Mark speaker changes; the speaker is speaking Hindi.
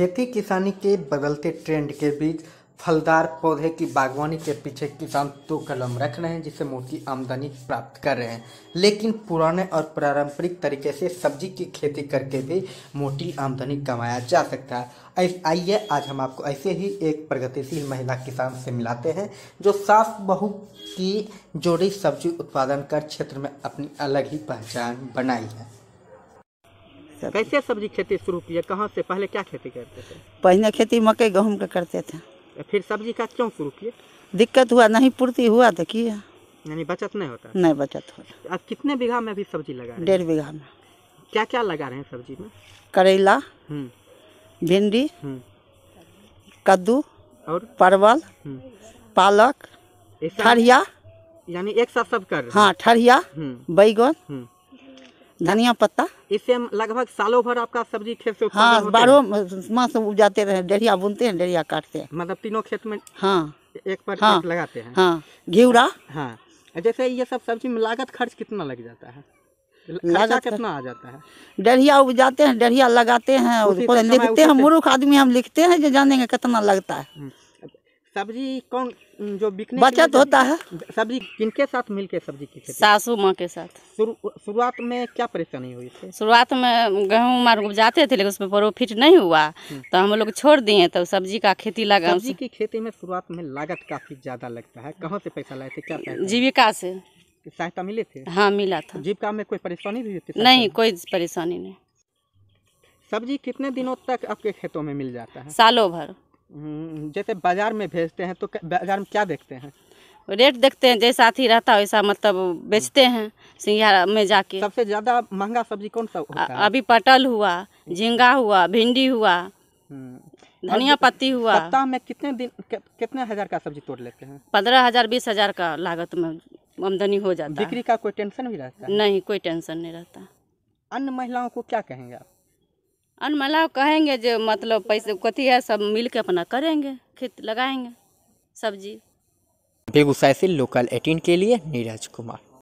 Speaker 1: खेती किसानी के बदलते ट्रेंड के बीच फलदार पौधे की बागवानी के पीछे किसान दो कलम रख रहे हैं जिससे मोटी आमदनी प्राप्त कर रहे हैं लेकिन पुराने और पारंपरिक तरीके से सब्जी की खेती करके भी मोटी आमदनी कमाया जा सकता है आइए आज हम आपको ऐसे ही एक प्रगतिशील महिला किसान से मिलाते हैं जो सास बहू की जोड़ी सब्जी उत्पादन कर क्षेत्र में अपनी अलग ही पहचान बनाई है कैसे सब्जी खेती शुरू किए कहाँ से पहले क्या खेती करते थे
Speaker 2: पहले खेती मकई गेहूँ का करते थे
Speaker 1: फिर सब्जी का क्यों शुरू किए
Speaker 2: दिक्कत हुआ नहीं पूर्ति हुआ तो किया
Speaker 1: यानी बचत नहीं होता नहीं बचत होता अब कितने बीघा में अभी
Speaker 2: सब्जी लगा डेढ़ बीघा में
Speaker 1: क्या क्या लगा रहे हैं सब्जी में
Speaker 2: करेला हम्म। भिंडी हम्म। कद्दू और परवल हम्म। पालक ठरिया
Speaker 1: यानी एक साथ सब कर हाँ ठरिया
Speaker 2: बैगन धनिया पत्ता
Speaker 1: इससे हम लगभग सालों भर आपका सब्जी खेत से हाँ बारह
Speaker 2: मास उपजाते रहे डरिया बुनते हैं डेढ़िया काटते हैं मतलब तीनों खेत में हाँ
Speaker 1: एक पर हाँ, एक लगाते हैं हाँ घिवरा हाँ जैसे ये सब सब्जी में लागत खर्च कितना लग जाता है लागत कितना आ जाता है
Speaker 2: डेढ़िया उपजाते हैं डेढ़िया लगाते हैं लिखते हैं मूर्ख आदमी हम लिखते हैं जो जानेंगे कितना लगता है हम्म।
Speaker 1: सब्जी कौन जो बिकने बचत होता है सब्जी किनके साथ मिलके सब्जी की सासू माँ के साथ शुरुआत
Speaker 3: सुरु, में क्या परेशानी हुई थी शुरुआत में गेहूँ मार उपजाते थे लेकिन उसमें प्रॉफिट नहीं हुआ हम्म। तो हम लोग छोड़ दिए तो सब्जी का खेती लगा सब्जी
Speaker 1: की खेती में शुरुआत में लागत काफ़ी ज़्यादा लगता है कहाँ से पैसा लाए थे क्या जीविका से सहायता मिले थे हाँ मिला था जीविका में कोई परेशानी भी होती नहीं कोई परेशानी नहीं सब्जी कितने दिनों तक आपके
Speaker 3: खेतों में मिल जाता है सालों भर हम्म, जैसे बाज़ार में भेजते हैं तो बाज़ार में क्या देखते हैं रेट देखते हैं जैसा अथी रहता है वैसा मतलब बेचते हैं सिंगार में जाके सबसे ज़्यादा महंगा सब्जी कौन सा होता है? अभी पटल हुआ झींगा हुआ भिंडी हुआ हम्म। धनिया पत्ती हुआ सप्ताह
Speaker 1: में कितने दिन कितने हज़ार का सब्जी तोड़
Speaker 3: लेते हैं पंद्रह हज़ार बीस हज़ार का लागत में आमदनी हो जाता बिक्री का कोई टेंशन भी रहता है नहीं कोई टेंशन नहीं रहता अन्य महिलाओं को क्या कहेंगे आप अन अनमला कहेंगे जो मतलब पैसे कथी है सब मिल के अपना करेंगे खेत लगाएंगे सब्जी
Speaker 1: बेगूसराय से लोकल एटीन के लिए नीरज कुमार